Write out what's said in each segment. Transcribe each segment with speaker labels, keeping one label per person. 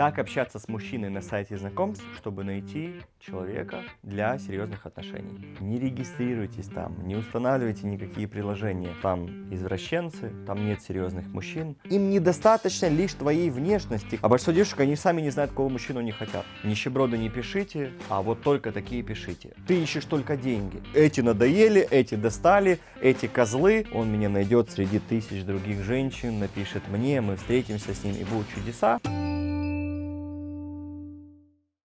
Speaker 1: Как общаться с мужчиной на сайте знакомств, чтобы найти человека для серьезных отношений. Не регистрируйтесь там, не устанавливайте никакие приложения. Там извращенцы, там нет серьезных мужчин. Им недостаточно лишь твоей внешности. А большинство девушек, они сами не знают, кого мужчину они хотят. Нищеброды не пишите, а вот только такие пишите. Ты ищешь только деньги. Эти надоели, эти достали, эти козлы. Он меня найдет среди тысяч других женщин, напишет мне, мы встретимся с ним и будут чудеса.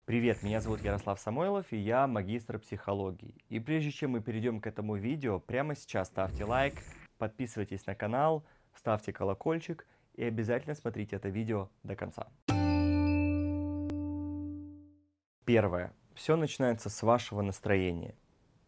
Speaker 1: Привет, меня зовут Ярослав Самойлов, и я магистр психологии. И прежде чем мы перейдем к этому видео, прямо сейчас ставьте лайк, подписывайтесь на канал, ставьте колокольчик и обязательно смотрите это видео до конца. Первое. Все начинается с вашего настроения.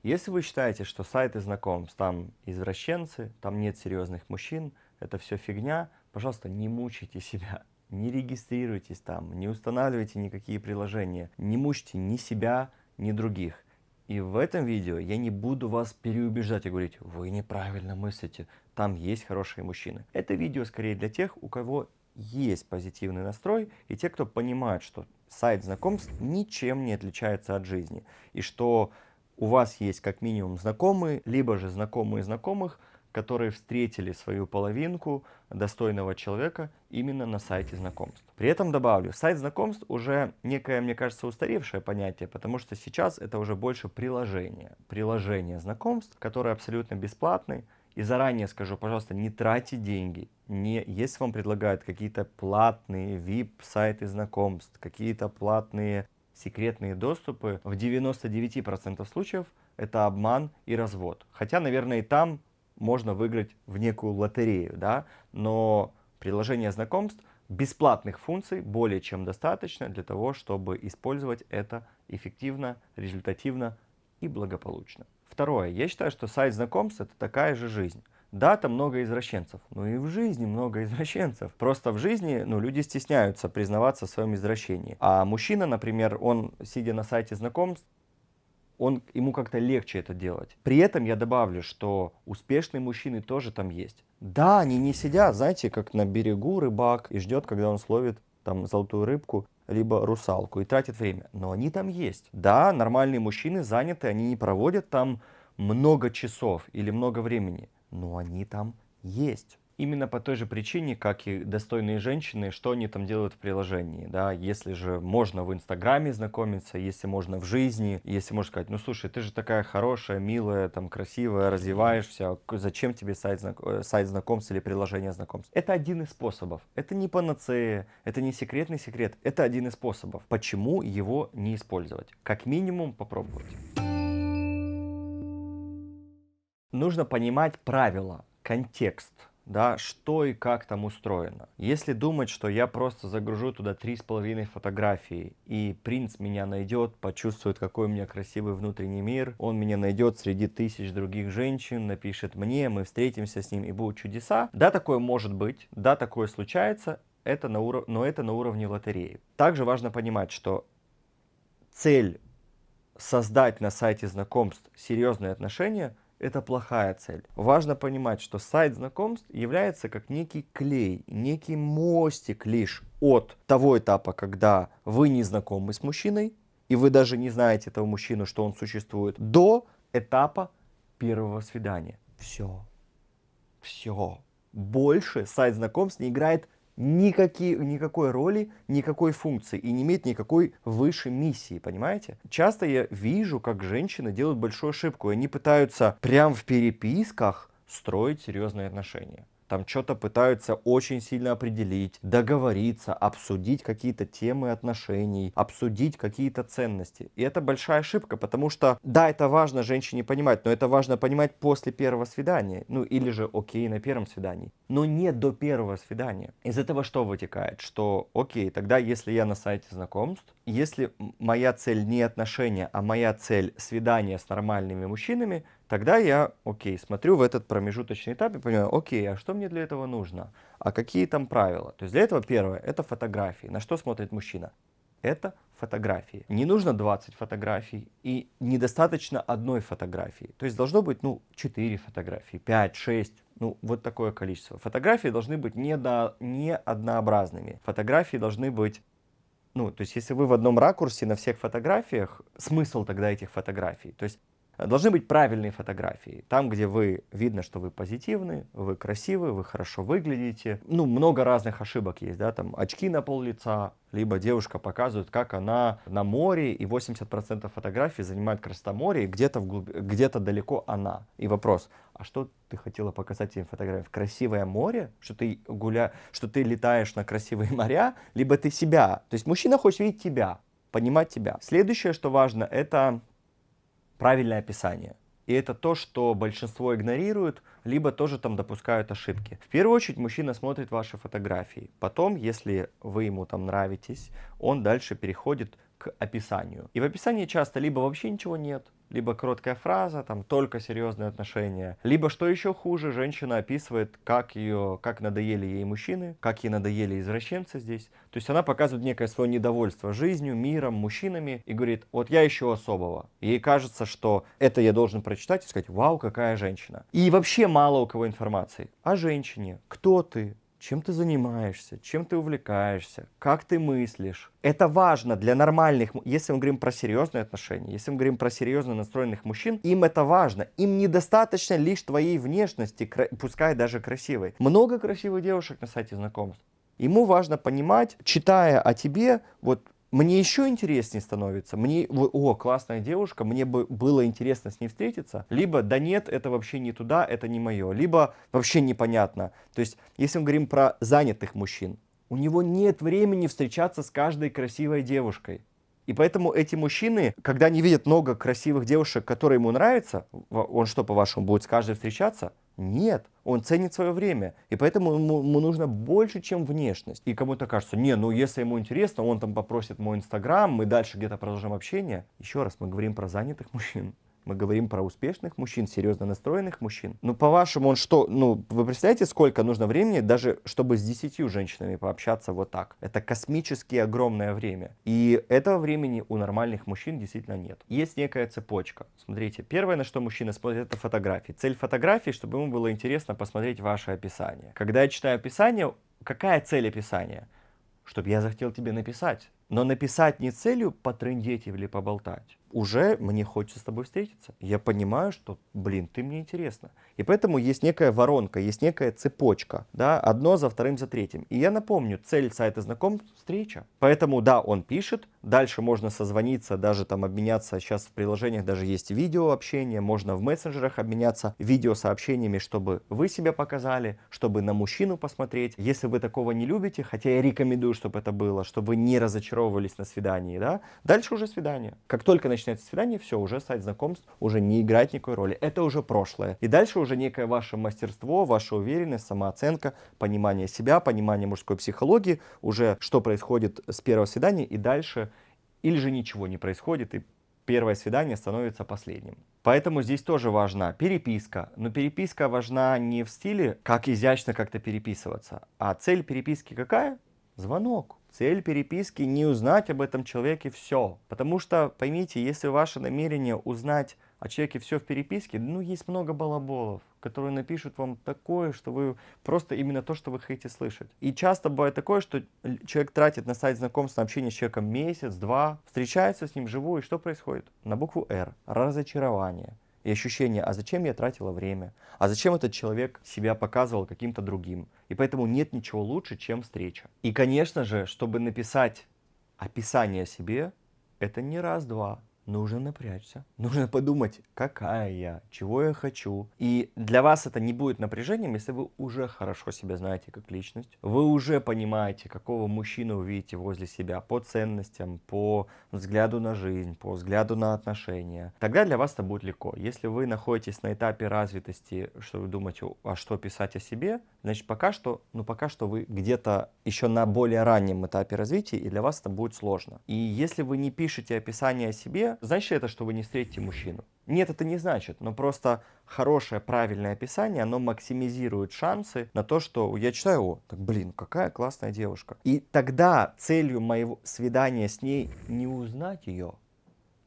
Speaker 1: Если вы считаете, что сайты знакомств, там извращенцы, там нет серьезных мужчин, это все фигня, пожалуйста, не мучайте себя не регистрируйтесь там, не устанавливайте никакие приложения, не мучьте ни себя, ни других. И в этом видео я не буду вас переубеждать и говорить, вы неправильно мыслите, там есть хорошие мужчины. Это видео скорее для тех, у кого есть позитивный настрой, и те, кто понимает, что сайт знакомств ничем не отличается от жизни, и что у вас есть как минимум знакомые, либо же знакомые знакомых, которые встретили свою половинку достойного человека именно на сайте знакомств. При этом добавлю, сайт знакомств уже некое, мне кажется, устаревшее понятие, потому что сейчас это уже больше приложение. Приложение знакомств, которое абсолютно бесплатное. И заранее скажу, пожалуйста, не тратьте деньги. Не, если вам предлагают какие-то платные VIP-сайты знакомств, какие-то платные секретные доступы, в 99% случаев это обман и развод. Хотя, наверное, и там можно выиграть в некую лотерею, да, но приложение знакомств бесплатных функций более чем достаточно для того, чтобы использовать это эффективно, результативно и благополучно. Второе. Я считаю, что сайт знакомств это такая же жизнь. Да, там много извращенцев, но и в жизни много извращенцев. Просто в жизни ну, люди стесняются признаваться в своем извращении. А мужчина, например, он, сидя на сайте знакомств, он, ему как-то легче это делать. При этом я добавлю, что успешные мужчины тоже там есть. Да, они не сидят, знаете, как на берегу рыбак и ждет, когда он словит там золотую рыбку либо русалку и тратит время. Но они там есть. Да, нормальные мужчины заняты, они не проводят там много часов или много времени, но они там есть именно по той же причине, как и достойные женщины, что они там делают в приложении, да, если же можно в Инстаграме знакомиться, если можно в жизни, если можно сказать, ну, слушай, ты же такая хорошая, милая, там, красивая, развиваешься, зачем тебе сайт, знак... Э, сайт знакомств или приложение знакомств? Это один из способов, это не панацея, это не секретный секрет, это один из способов. Почему его не использовать? Как минимум попробовать. Нужно понимать правила, контекст – да, что и как там устроено. Если думать, что я просто загружу туда 3,5 фотографии, и принц меня найдет, почувствует, какой у меня красивый внутренний мир, он меня найдет среди тысяч других женщин, напишет мне, мы встретимся с ним, и будут чудеса. Да, такое может быть, да, такое случается, это на уро но это на уровне лотереи. Также важно понимать, что цель создать на сайте знакомств серьезные отношения – это плохая цель. Важно понимать, что сайт знакомств является как некий клей, некий мостик лишь от того этапа, когда вы не знакомы с мужчиной, и вы даже не знаете этого мужчину, что он существует, до этапа первого свидания. Все. Все. Больше сайт знакомств не играет никакие, никакой роли, никакой функции и не имеет никакой высшей миссии, понимаете? Часто я вижу, как женщины делают большую ошибку, и они пытаются прямо в переписках строить серьезные отношения там что-то пытаются очень сильно определить, договориться, обсудить какие-то темы отношений, обсудить какие-то ценности. И это большая ошибка, потому что, да, это важно женщине понимать, но это важно понимать после первого свидания, ну или же окей на первом свидании, но не до первого свидания. Из этого что вытекает? Что окей, тогда если я на сайте знакомств, если моя цель не отношения, а моя цель свидание с нормальными мужчинами, Тогда я, окей, смотрю в этот промежуточный этап и понимаю, окей, а что мне для этого нужно? А какие там правила? То есть для этого первое, это фотографии. На что смотрит мужчина? Это фотографии. Не нужно 20 фотографий и недостаточно одной фотографии. То есть должно быть, ну, 4 фотографии, 5, 6, ну, вот такое количество. Фотографии должны быть не, до, не однообразными. Фотографии должны быть ну, то есть если вы в одном ракурсе на всех фотографиях, смысл тогда этих фотографий? То есть Должны быть правильные фотографии. Там, где вы видно, что вы позитивны, вы красивы, вы хорошо выглядите. Ну, много разных ошибок есть, да, там очки на пол лица, либо девушка показывает, как она на море, и 80% фотографий занимает красота моря, и где-то глуб... где далеко она. И вопрос, а что ты хотела показать им фотографиям? Красивое море? Что ты, гуля... что ты летаешь на красивые моря? Либо ты себя? То есть мужчина хочет видеть тебя, понимать тебя. Следующее, что важно, это правильное описание. И это то, что большинство игнорируют, либо тоже там допускают ошибки. В первую очередь мужчина смотрит ваши фотографии. Потом, если вы ему там нравитесь, он дальше переходит к описанию. И в описании часто либо вообще ничего нет, либо короткая фраза, там только серьезные отношения, либо что еще хуже, женщина описывает, как ее, как надоели ей мужчины, как ей надоели извращенцы здесь. То есть она показывает некое свое недовольство жизнью, миром, мужчинами и говорит, вот я ищу особого. Ей кажется, что это я должен прочитать и сказать, вау, какая женщина. И вообще мало у кого информации о женщине, кто ты, чем ты занимаешься, чем ты увлекаешься, как ты мыслишь. Это важно для нормальных, если мы говорим про серьезные отношения, если мы говорим про серьезно настроенных мужчин, им это важно. Им недостаточно лишь твоей внешности, пускай даже красивой. Много красивых девушек на сайте знакомств. Ему важно понимать, читая о тебе, вот мне еще интереснее становится. Мне, о, классная девушка, мне бы было интересно с ней встретиться. Либо, да нет, это вообще не туда, это не мое. Либо вообще непонятно. То есть, если мы говорим про занятых мужчин, у него нет времени встречаться с каждой красивой девушкой. И поэтому эти мужчины, когда не видят много красивых девушек, которые ему нравятся, он что, по-вашему, будет с каждой встречаться? Нет, он ценит свое время, и поэтому ему, ему нужно больше, чем внешность. И кому-то кажется, не, ну если ему интересно, он там попросит мой инстаграм, мы дальше где-то продолжим общение. Еще раз, мы говорим про занятых мужчин. Мы говорим про успешных мужчин, серьезно настроенных мужчин. Ну, по-вашему, он что, ну, вы представляете, сколько нужно времени, даже чтобы с десятью женщинами пообщаться вот так? Это космически огромное время. И этого времени у нормальных мужчин действительно нет. Есть некая цепочка. Смотрите, первое, на что мужчина смотрит, это фотографии. Цель фотографии, чтобы ему было интересно посмотреть ваше описание. Когда я читаю описание, какая цель описания? Чтобы я захотел тебе написать но написать не целью потрындеть или поболтать. Уже мне хочется с тобой встретиться. Я понимаю, что, блин, ты мне интересна. И поэтому есть некая воронка, есть некая цепочка, да, одно за вторым, за третьим. И я напомню, цель сайта знакомств – встреча. Поэтому, да, он пишет, дальше можно созвониться, даже там обменяться, сейчас в приложениях даже есть видео общение, можно в мессенджерах обменяться видео сообщениями, чтобы вы себя показали, чтобы на мужчину посмотреть. Если вы такого не любите, хотя я рекомендую, чтобы это было, чтобы вы не разочаровались разочаровывались на свидании, да, дальше уже свидание. Как только начинается свидание, все, уже сайт знакомств уже не играет никакой роли. Это уже прошлое. И дальше уже некое ваше мастерство, ваша уверенность, самооценка, понимание себя, понимание мужской психологии, уже что происходит с первого свидания и дальше, или же ничего не происходит, и первое свидание становится последним. Поэтому здесь тоже важна переписка. Но переписка важна не в стиле, как изящно как-то переписываться, а цель переписки какая? Звонок. Цель переписки не узнать об этом человеке все. Потому что, поймите, если ваше намерение узнать о человеке все в переписке, ну, есть много балаболов, которые напишут вам такое, что вы просто именно то, что вы хотите слышать. И часто бывает такое, что человек тратит на сайт знакомств на общение с человеком месяц, два, встречается с ним живую, и что происходит? На букву «Р» – разочарование – и ощущение, а зачем я тратила время, а зачем этот человек себя показывал каким-то другим. И поэтому нет ничего лучше, чем встреча. И, конечно же, чтобы написать описание себе, это не раз-два, нужно напрячься, нужно подумать, какая я, чего я хочу. И для вас это не будет напряжением, если вы уже хорошо себя знаете как личность, вы уже понимаете, какого мужчину вы видите возле себя по ценностям, по взгляду на жизнь, по взгляду на отношения. Тогда для вас это будет легко. Если вы находитесь на этапе развитости, что вы думаете, а что писать о себе, значит пока что, ну пока что вы где-то еще на более раннем этапе развития, и для вас это будет сложно. И если вы не пишете описание о себе, не значит это, что вы не встретите мужчину. Нет, это не значит, но просто хорошее, правильное описание, оно максимизирует шансы на то, что я читаю, о, так, блин, какая классная девушка. И тогда целью моего свидания с ней не узнать ее,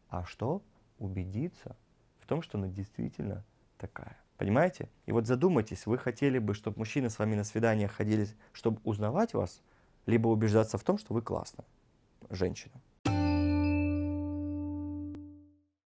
Speaker 1: а что? Убедиться в том, что она действительно такая. Понимаете? И вот задумайтесь, вы хотели бы, чтобы мужчины с вами на свидание ходили, чтобы узнавать вас, либо убеждаться в том, что вы классная женщина.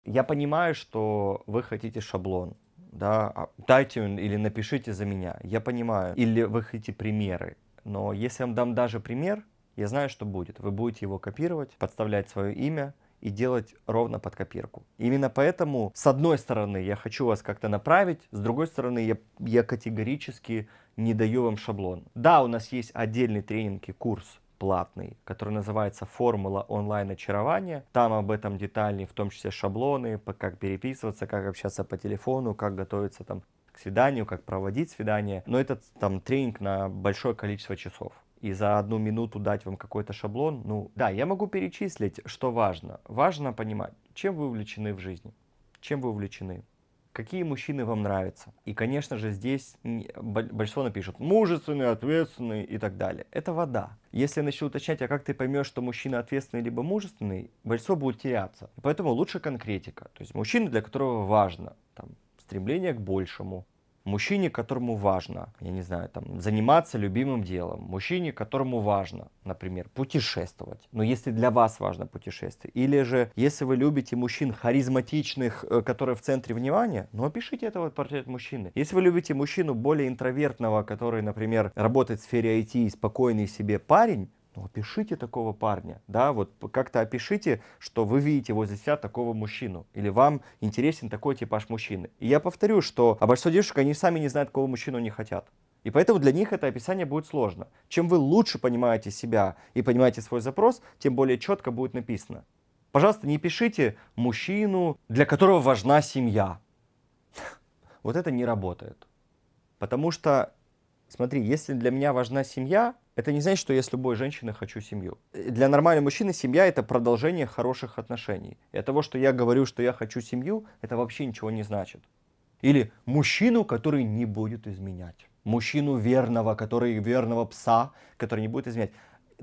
Speaker 1: Я понимаю, что вы хотите шаблон, да, а дайте или напишите за меня, я понимаю. Или вы хотите примеры, но если я вам дам даже пример, я знаю, что будет. Вы будете его копировать, подставлять свое имя, и делать ровно под копирку. Именно поэтому, с одной стороны, я хочу вас как-то направить, с другой стороны, я, я категорически не даю вам шаблон. Да, у нас есть отдельный тренинг и курс платный, который называется «Формула онлайн-очарования». Там об этом детальнее, в том числе шаблоны, как переписываться, как общаться по телефону, как готовиться там к свиданию, как проводить свидание. Но это там тренинг на большое количество часов и за одну минуту дать вам какой-то шаблон, ну да, я могу перечислить, что важно. Важно понимать, чем вы увлечены в жизни, чем вы увлечены, какие мужчины вам нравятся. И, конечно же, здесь большинство напишут мужественный, ответственный и так далее. Это вода. Если я начну уточнять, а как ты поймешь, что мужчина ответственный либо мужественный, бойцо будет теряться. И поэтому лучше конкретика. То есть мужчина, для которого важно там, стремление к большему, мужчине, которому важно, я не знаю, там, заниматься любимым делом, мужчине, которому важно, например, путешествовать, но ну, если для вас важно путешествие, или же, если вы любите мужчин харизматичных, э, которые в центре внимания, ну, опишите этого портрет мужчины. Если вы любите мужчину более интровертного, который, например, работает в сфере IT, спокойный себе парень, ну, опишите такого парня, да, вот как-то опишите, что вы видите возле себя такого мужчину, или вам интересен такой типаж мужчины. И я повторю, что а большинство девушек, они сами не знают, какого мужчину они хотят. И поэтому для них это описание будет сложно. Чем вы лучше понимаете себя и понимаете свой запрос, тем более четко будет написано. Пожалуйста, не пишите мужчину, для которого важна семья. Вот это не работает. Потому что, смотри, если для меня важна семья, это не значит, что я с любой женщиной хочу семью. Э, для нормального мужчины семья – это продолжение хороших отношений. И от того, что я говорю, что я хочу семью, это вообще ничего не значит. Или мужчину, который не будет изменять. Мужчину верного, который верного пса, который не будет изменять.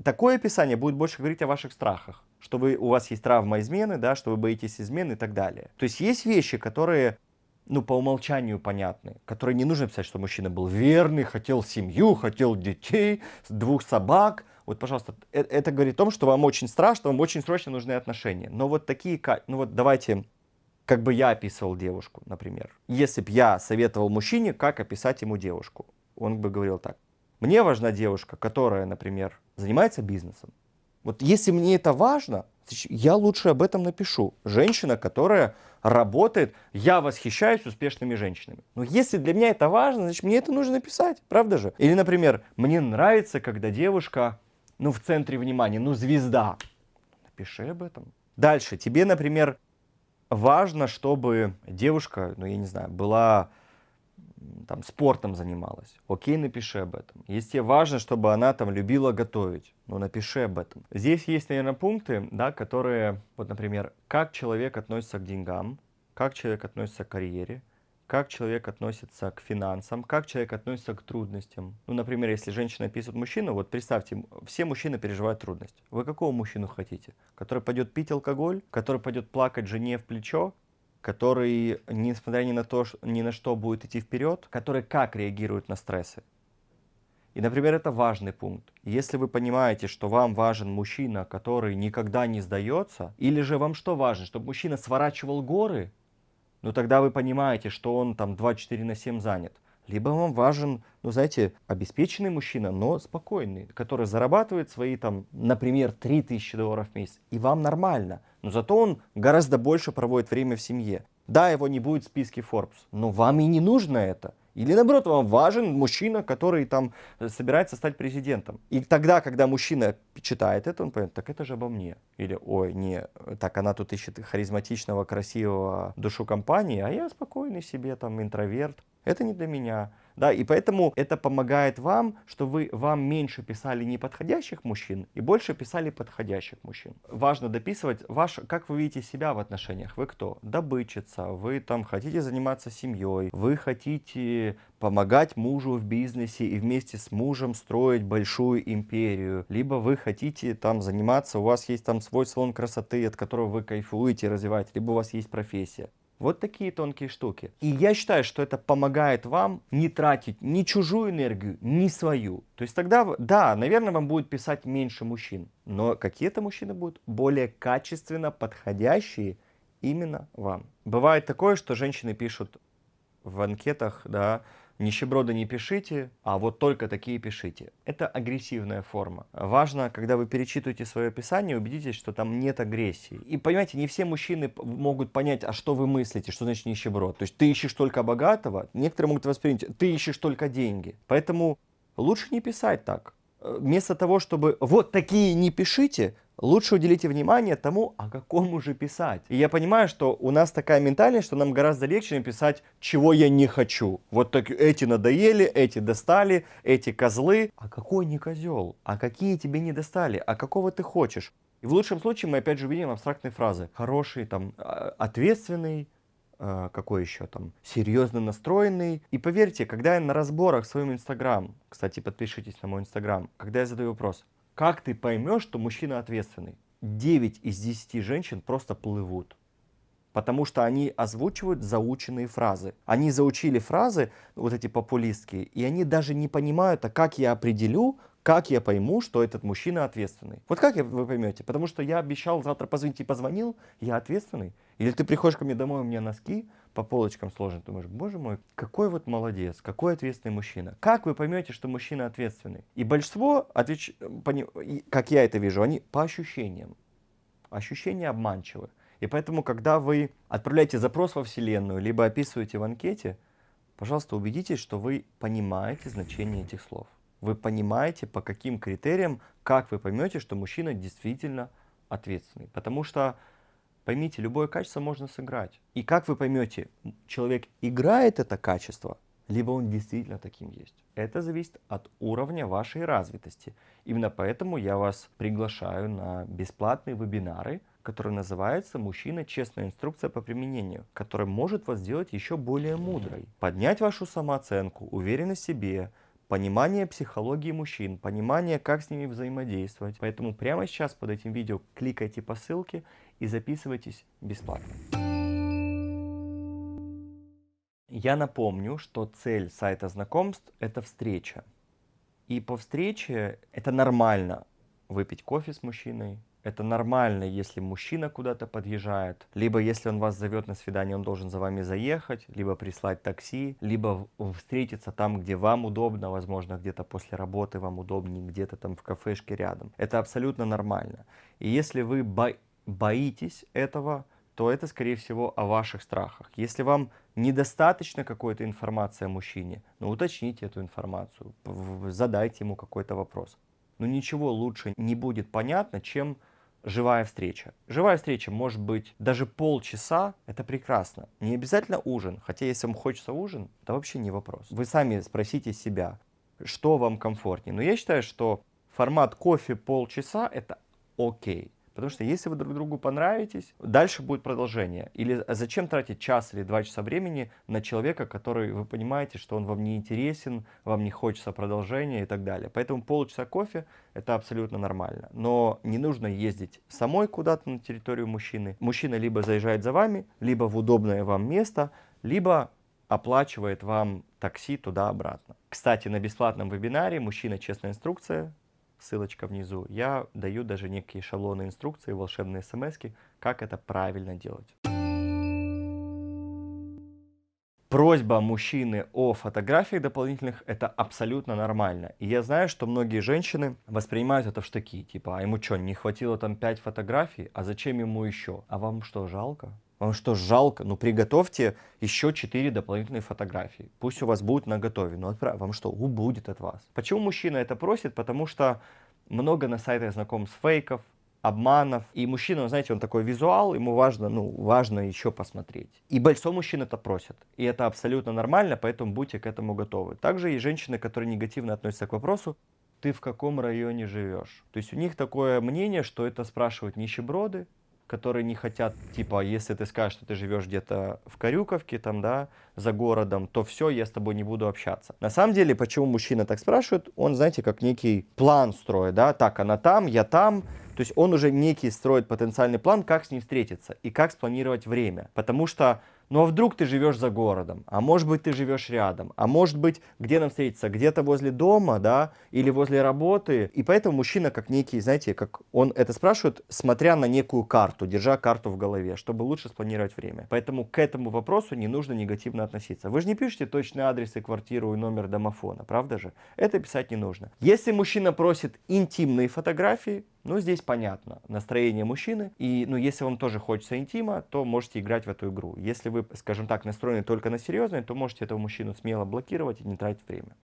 Speaker 1: Такое описание будет больше говорить о ваших страхах, что вы, у вас есть травма измены, да, что вы боитесь измены и так далее. То есть есть вещи, которые ну, по умолчанию понятны, которые не нужно писать, что мужчина был верный, хотел семью, хотел детей, двух собак. Вот, пожалуйста, э, это говорит о том, что вам очень страшно, вам очень срочно нужны отношения. Но вот такие, ну вот давайте, как бы я описывал девушку, например. Если бы я советовал мужчине, как описать ему девушку, он бы говорил так. Мне важна девушка, которая, например, занимается бизнесом, вот если мне это важно, я лучше об этом напишу. Женщина, которая работает, я восхищаюсь успешными женщинами. Но если для меня это важно, значит, мне это нужно написать, правда же? Или, например, мне нравится, когда девушка, ну, в центре внимания, ну, звезда. Напиши об этом. Дальше. Тебе, например, важно, чтобы девушка, ну, я не знаю, была там, спортом занималась. Окей, напиши об этом. Если тебе важно, чтобы она там любила готовить, ну, напиши об этом. Здесь есть, наверное, пункты, да, которые, вот, например, как человек относится к деньгам, как человек относится к карьере, как человек относится к финансам, как человек относится к трудностям. Ну, например, если женщина пишет мужчину, вот представьте, все мужчины переживают трудность. Вы какого мужчину хотите? Который пойдет пить алкоголь, который пойдет плакать жене в плечо, который, несмотря ни на, то, ни на что будет идти вперед, который как реагирует на стрессы. И, например, это важный пункт. Если вы понимаете, что вам важен мужчина, который никогда не сдается, или же вам что важно, чтобы мужчина сворачивал горы, ну тогда вы понимаете, что он там 24 на 7 занят либо вам важен, ну, знаете, обеспеченный мужчина, но спокойный, который зарабатывает свои, там, например, 3000 долларов в месяц, и вам нормально, но зато он гораздо больше проводит время в семье. Да, его не будет в списке Forbes, но вам и не нужно это. Или наоборот, вам важен мужчина, который там э, собирается стать президентом. И тогда, когда мужчина читает это, он понимает, так это же обо мне. Или, ой, не, так она тут ищет харизматичного, красивого душу компании, а я спокойный себе, там, интроверт. Это не для меня. Да, и поэтому это помогает вам, что вы вам меньше писали неподходящих мужчин и больше писали подходящих мужчин. Важно дописывать ваш, как вы видите себя в отношениях. Вы кто? Добычица, вы там хотите заниматься семьей, вы хотите помогать мужу в бизнесе и вместе с мужем строить большую империю, либо вы хотите там заниматься, у вас есть там свой салон красоты, от которого вы кайфуете, развивать? либо у вас есть профессия. Вот такие тонкие штуки. И я считаю, что это помогает вам не тратить ни чужую энергию, ни свою. То есть тогда, да, наверное, вам будет писать меньше мужчин, но какие-то мужчины будут более качественно подходящие именно вам. Бывает такое, что женщины пишут в анкетах, да, Нищеброды не пишите, а вот только такие пишите. Это агрессивная форма. Важно, когда вы перечитываете свое описание, убедитесь, что там нет агрессии. И понимаете, не все мужчины могут понять, а что вы мыслите, что значит нищеброд. То есть ты ищешь только богатого, некоторые могут воспринять, ты ищешь только деньги. Поэтому лучше не писать так. Э, вместо того, чтобы вот такие не пишите, лучше уделите внимание тому, о «А каком уже писать. И я понимаю, что у нас такая ментальность, что нам гораздо легче написать, чего я не хочу. Вот так эти надоели, эти достали, эти козлы. А какой не козел? А какие тебе не достали? А какого ты хочешь? И в лучшем случае мы опять же увидим абстрактные фразы. Хороший, там, а, ответственный, а, какой еще там, серьезно настроенный. И поверьте, когда я на разборах в своем Инстаграм, кстати, подпишитесь на мой Инстаграм, когда я задаю вопрос, как ты поймешь, что мужчина ответственный? 9 из 10 женщин просто плывут. Потому что они озвучивают заученные фразы. Они заучили фразы, вот эти популистские, и они даже не понимают, а как я определю, как я пойму, что этот мужчина ответственный? Вот как я, вы поймете? Потому что я обещал завтра позвонить и позвонил, я ответственный. Или ты приходишь ко мне домой, у меня носки по полочкам сложены, думаешь, боже мой, какой вот молодец, какой ответственный мужчина. Как вы поймете, что мужчина ответственный? И большинство, отвеч... как я это вижу, они по ощущениям. Ощущения обманчивы. И поэтому, когда вы отправляете запрос во Вселенную, либо описываете в анкете, пожалуйста, убедитесь, что вы понимаете значение этих слов вы понимаете, по каким критериям, как вы поймете, что мужчина действительно ответственный. Потому что, поймите, любое качество можно сыграть. И как вы поймете, человек играет это качество, либо он действительно таким есть. Это зависит от уровня вашей развитости. Именно поэтому я вас приглашаю на бесплатные вебинары, которые называются «Мужчина. Честная инструкция по применению», который может вас сделать еще более мудрой, поднять вашу самооценку, уверенность в себе, понимание психологии мужчин, понимание, как с ними взаимодействовать. Поэтому прямо сейчас под этим видео кликайте по ссылке и записывайтесь бесплатно. Я напомню, что цель сайта знакомств – это встреча. И по встрече это нормально выпить кофе с мужчиной, это нормально, если мужчина куда-то подъезжает, либо если он вас зовет на свидание, он должен за вами заехать, либо прислать такси, либо встретиться там, где вам удобно, возможно, где-то после работы вам удобнее, где-то там в кафешке рядом. Это абсолютно нормально. И если вы бо- боитесь этого, то это, скорее всего, о ваших страхах. Если вам недостаточно какой-то информации о мужчине, ну уточните эту информацию, задайте ему какой-то вопрос. Но ну, ничего лучше не будет понятно, чем живая встреча. Живая встреча может быть даже полчаса, это прекрасно. Не обязательно ужин, хотя если вам хочется ужин, это вообще не вопрос. Вы сами спросите себя, что вам комфортнее. Но я считаю, что формат кофе полчаса это окей. Потому что если вы друг другу понравитесь, дальше будет продолжение. Или зачем тратить час или два часа времени на человека, который вы понимаете, что он вам не интересен, вам не хочется продолжения и так далее. Поэтому полчаса кофе это абсолютно нормально. Но не нужно ездить самой куда-то на территорию мужчины. Мужчина либо заезжает за вами, либо в удобное вам место, либо оплачивает вам такси туда-обратно. Кстати, на бесплатном вебинаре «Мужчина. Честная инструкция» ссылочка внизу. Я даю даже некие шаблоны инструкции, волшебные смс, как это правильно делать. Просьба мужчины о фотографиях дополнительных – это абсолютно нормально. И я знаю, что многие женщины воспринимают это в штыки. Типа, а ему что, не хватило там 5 фотографий? А зачем ему еще? А вам что, жалко? Вам что, жалко? Ну, приготовьте еще 4 дополнительные фотографии. Пусть у вас будет наготове, но ну, отправ... вам что, убудет от вас. Почему мужчина это просит? Потому что много на сайтах знакомств фейков, обманов. И мужчина, знаете, он такой визуал, ему важно, ну, важно еще посмотреть. И большинство мужчин это просят. И это абсолютно нормально, поэтому будьте к этому готовы. Также и женщины, которые негативно относятся к вопросу, ты в каком районе живешь. То есть у них такое мнение, что это спрашивают нищеброды, которые не хотят, типа, если ты скажешь, что ты живешь где-то в Карюковке, там, да, за городом, то все, я с тобой не буду общаться. На самом деле, почему мужчина так спрашивает, он, знаете, как некий план строит, да, так, она там, я там, то есть он уже некий строит потенциальный план, как с ним встретиться и как спланировать время. Потому что ну а вдруг ты живешь за городом, а может быть ты живешь рядом, а может быть где нам встретиться, где-то возле дома, да, или возле работы. И поэтому мужчина как некий, знаете, как он это спрашивает, смотря на некую карту, держа карту в голове, чтобы лучше спланировать время. Поэтому к этому вопросу не нужно негативно относиться. Вы же не пишете точный адрес и квартиру и номер домофона, правда же? Это писать не нужно. Если мужчина просит интимные фотографии, ну, здесь понятно, настроение мужчины, и, ну, если вам тоже хочется интима, то можете играть в эту игру. Если вы, скажем так, настроены только на серьезное, то можете этого мужчину смело блокировать и не тратить время.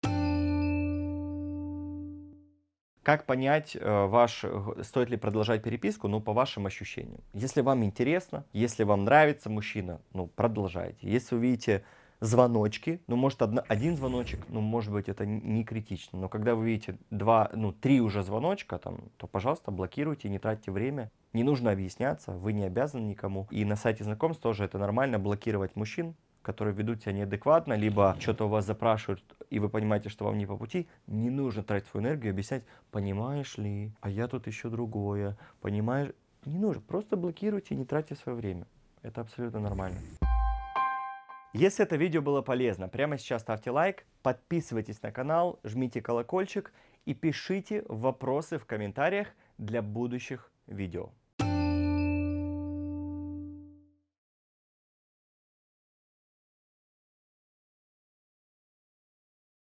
Speaker 1: Как понять, э, ваш, э, стоит ли продолжать переписку, ну, по вашим ощущениям. Если вам интересно, если вам нравится мужчина, ну, продолжайте. Если вы видите звоночки, ну, может, одна, один звоночек, ну, может быть, это не критично, но когда вы видите два, ну, три уже звоночка, там, то, пожалуйста, блокируйте, не тратьте время, не нужно объясняться, вы не обязаны никому. И на сайте знакомств тоже это нормально, блокировать мужчин, которые ведут себя неадекватно, либо что-то у вас запрашивают, и вы понимаете, что вам не по пути, не нужно тратить свою энергию, объяснять, понимаешь ли, а я тут еще другое, понимаешь, не нужно, просто блокируйте, не тратьте свое время. Это абсолютно нормально. Если это видео было полезно, прямо сейчас ставьте лайк, подписывайтесь на канал, жмите колокольчик и пишите вопросы в комментариях для будущих видео.